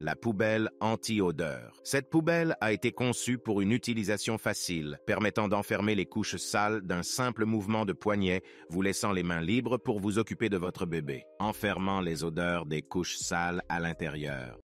la poubelle anti-odeur. Cette poubelle a été conçue pour une utilisation facile, permettant d'enfermer les couches sales d'un simple mouvement de poignet, vous laissant les mains libres pour vous occuper de votre bébé, enfermant les odeurs des couches sales à l'intérieur.